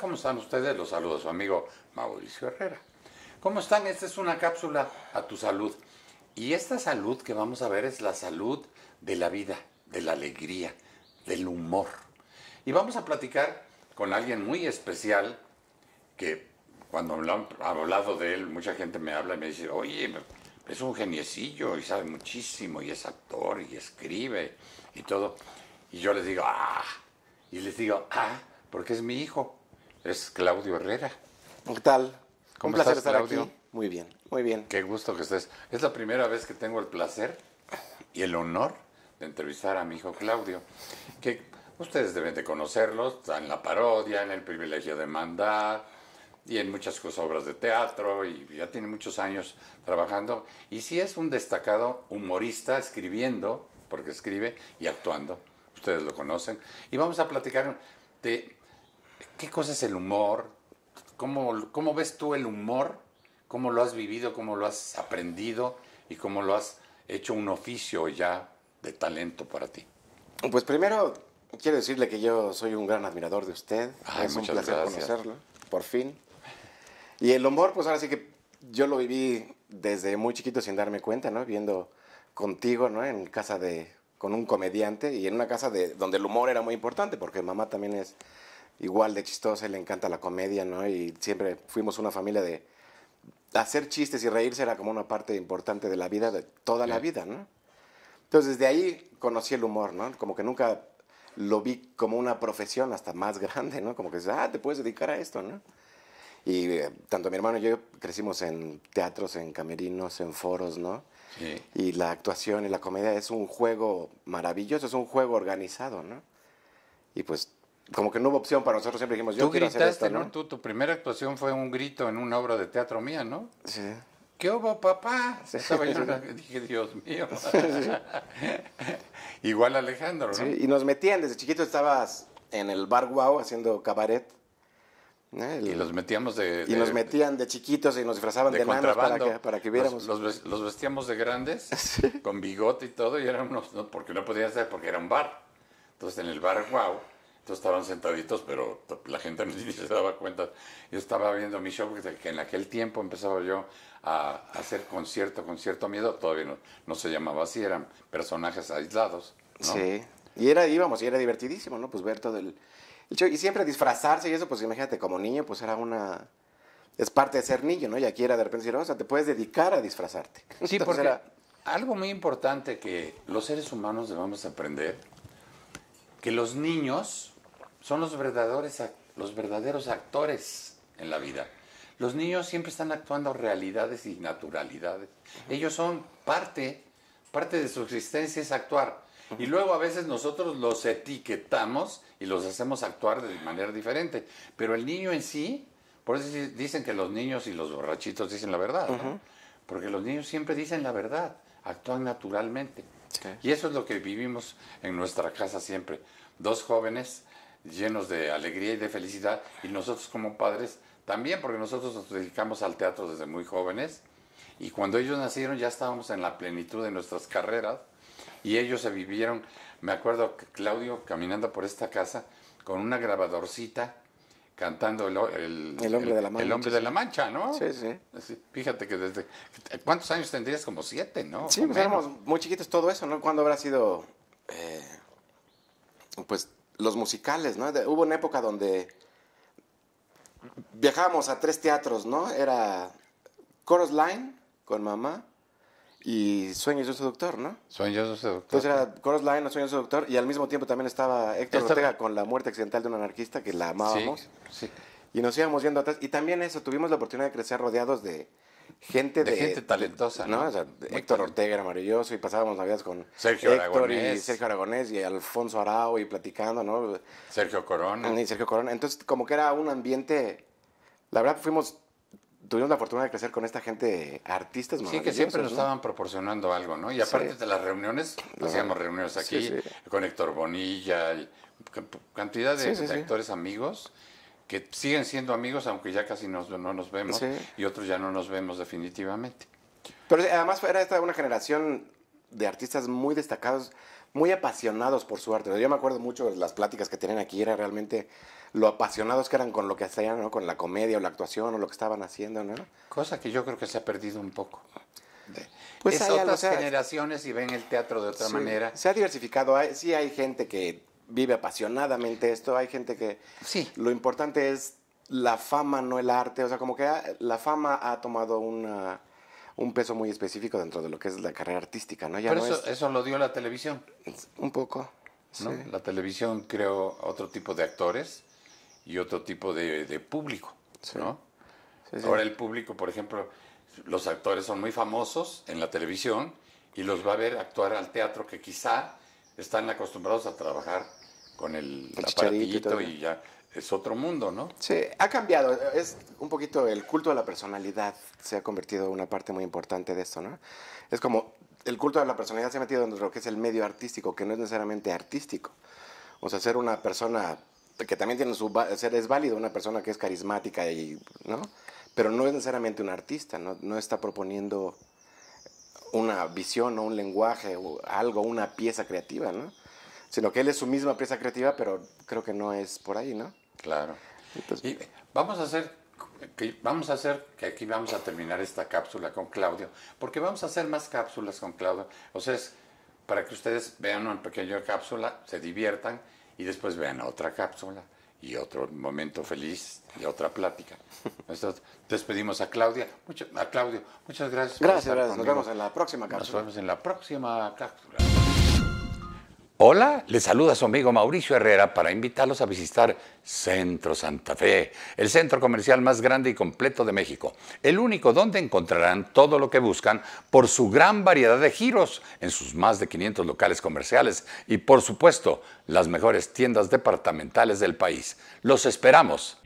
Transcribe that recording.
¿Cómo están ustedes? Los saludo a su amigo Mauricio Herrera. ¿Cómo están? Esta es una cápsula a tu salud. Y esta salud que vamos a ver es la salud de la vida, de la alegría, del humor. Y vamos a platicar con alguien muy especial que cuando han hablado de él, mucha gente me habla y me dice, oye, es un geniecillo y sabe muchísimo y es actor y escribe y todo. Y yo les digo, ah, y les digo, ah, porque es mi hijo es Claudio Herrera. ¿Qué tal? ¿Cómo Un placer estar Claudio? aquí. Muy bien, muy bien. Qué gusto que estés. Es la primera vez que tengo el placer y el honor de entrevistar a mi hijo Claudio, que ustedes deben de conocerlo, está en la parodia, en el privilegio de mandar y en muchas obras de teatro y ya tiene muchos años trabajando y sí es un destacado humorista escribiendo, porque escribe y actuando. Ustedes lo conocen y vamos a platicar de ¿Qué cosa es el humor? ¿Cómo, ¿Cómo ves tú el humor? ¿Cómo lo has vivido? ¿Cómo lo has aprendido? ¿Y cómo lo has hecho un oficio ya de talento para ti? Pues primero quiero decirle que yo soy un gran admirador de usted. es un placer conocerlo, por fin. Y el humor, pues ahora sí que yo lo viví desde muy chiquito sin darme cuenta, ¿no? Viendo contigo, ¿no? En casa de con un comediante y en una casa de donde el humor era muy importante porque mamá también es igual de chistosa le encanta la comedia, ¿no? Y siempre fuimos una familia de hacer chistes y reírse era como una parte importante de la vida, de toda la vida, ¿no? Entonces, de ahí conocí el humor, ¿no? Como que nunca lo vi como una profesión hasta más grande, ¿no? Como que, ah, te puedes dedicar a esto, ¿no? Y eh, tanto mi hermano y yo crecimos en teatros, en camerinos, en foros, ¿no? Y la actuación y la comedia es un juego maravilloso, es un juego organizado, ¿no? Y pues como que no hubo opción para nosotros, siempre dijimos, yo quiero gritaste, hacer esto, ¿no? tu primera actuación fue un grito en una obra de teatro mía, ¿no? Sí. ¿Qué hubo, papá? dije, Dios mío. Igual Alejandro, ¿no? Sí, y nos metían, desde chiquitos estabas en el bar guau, haciendo cabaret. y los metíamos de, Y nos metían de chiquitos y nos disfrazaban de, de para que, viéramos. Los, vestíamos de grandes, con bigote y todo, y éramos... porque no podías hacer, porque era un bar. Entonces en el bar guau... Todos estaban sentaditos, pero la gente no se daba cuenta. Yo estaba viendo mi show, pues, que en aquel tiempo empezaba yo a hacer concierto, concierto miedo, todavía no, no se llamaba así, eran personajes aislados. Sí, y era, íbamos, y era divertidísimo, ¿no? Pues ver todo el, show, y siempre disfrazarse y eso, pues imagínate, como niño, pues era una es parte de ser niño, ¿no? Y aquí era de repente decir, oh, o sea, te puedes dedicar a disfrazarte. Sí, porque era... algo muy importante que los seres humanos debemos aprender, que los niños son los verdaderos, los verdaderos actores en la vida. Los niños siempre están actuando realidades y naturalidades. Ellos son parte, parte de su existencia es actuar. Y luego a veces nosotros los etiquetamos y los hacemos actuar de manera diferente. Pero el niño en sí, por eso dicen que los niños y los borrachitos dicen la verdad, porque los niños siempre dicen la verdad, actúan naturalmente. Y eso es lo que vivimos en nuestra casa siempre. Dos jóvenes llenos de alegría y de felicidad, y nosotros como padres también, porque nosotros nos dedicamos al teatro desde muy jóvenes, y cuando ellos nacieron ya estábamos en la plenitud de nuestras carreras, y ellos se vivieron, me acuerdo Claudio caminando por esta casa con una grabadorcita, cantando el, hombre, de la mancha, el hombre de la Mancha, ¿no? Sí, sí. Fíjate que desde... ¿Cuántos años tendrías? Como siete, ¿no? Sí, pues, muy chiquitos todo eso, ¿no? ¿Cuándo habrá sido... Eh, pues los musicales, ¿no? hubo una época donde viajábamos a tres teatros, ¿no? Era Coros Line con mamá y Sueños de un seductor, ¿no? Sueños de un seductor. Entonces era Chorus Line o Sueños de un seductor y al mismo tiempo también estaba Héctor Ortega con La muerte accidental de un anarquista que la amábamos. Sí, Y nos íbamos viendo atrás y también eso, tuvimos la oportunidad de crecer rodeados de gente de, gente talentosa, ¿no? Héctor Ortega era maravilloso y pasábamos navidades con Sergio Héctor y Sergio Aragonés y Alfonso Arau y platicando, ¿no? Sergio Corona. Y Sergio Corona. Entonces, como que era un ambiente, la verdad fuimos tuvimos la fortuna de crecer con esta gente, artistas Sí, que siempre nos estaban proporcionando algo, ¿no? Y aparte de las reuniones, hacíamos reuniones aquí con Héctor Bonilla, cantidad de actores amigos que siguen siendo amigos, aunque ya casi no nos vemos, y otros ya no nos vemos definitivamente. Pero eh, además era esta una generación de artistas muy destacados, muy apasionados por su arte. Yo me acuerdo mucho de las pláticas que tenían aquí, era realmente lo apasionados que eran con lo que hacían, con la comedia o la actuación o lo que estaban haciendo. Cosa que yo creo que se ha perdido un poco. Pues hay otras generaciones y ven el teatro de otra manera. Se ha diversificado, sí hay gente que vive apasionadamente esto, hay gente que sí. lo importante es la fama, no el arte, o sea, como que la fama ha tomado un peso muy específico dentro de lo que es la carrera artística, ¿no? Ya eso, eso lo dio la televisión. Un poco. La televisión creó otro tipo de actores y otro tipo de, público, ¿no? Ahora el público, por ejemplo, los actores son muy famosos en la televisión y los va a ver actuar al teatro que quizá están acostumbrados a trabajar con el, el y, ya es otro mundo, ¿no? Sí, ha cambiado. Es un poquito el culto a la personalidad se ha convertido en una parte muy importante de esto, ¿no? Es como el culto a la personalidad se ha metido en lo que es el medio artístico, que no es necesariamente artístico. O sea, ser una persona que también tiene su ser es válido, una persona que es carismática y, ¿no? Pero no es necesariamente un artista, no, no está proponiendo una visión o un lenguaje o algo, una pieza creativa, ¿no? Sino que él es su misma pieza creativa, pero creo que no es por ahí, ¿no? Claro. Pues, y vamos a hacer que vamos a hacer que aquí vamos a terminar esta cápsula con Claudio, porque vamos a hacer más cápsulas con Claudio. O sea, es para que ustedes vean una pequeña cápsula, se diviertan y después vean otra cápsula y otro momento feliz de otra plática. Nosotros despedimos a Claudia, mucho, a Claudio, muchas gracias. Gracias, gracias. Nos vemos en la próxima cápsula. Nos vemos en la próxima cápsula. Hola, les saluda su amigo Mauricio Herrera para invitarlos a visitar Centro Santa Fe, el centro comercial más grande y completo de México, el único donde encontrarán todo lo que buscan por su gran variedad de giros en sus más de 500 locales comerciales y por supuesto las mejores tiendas departamentales del país. Los esperamos.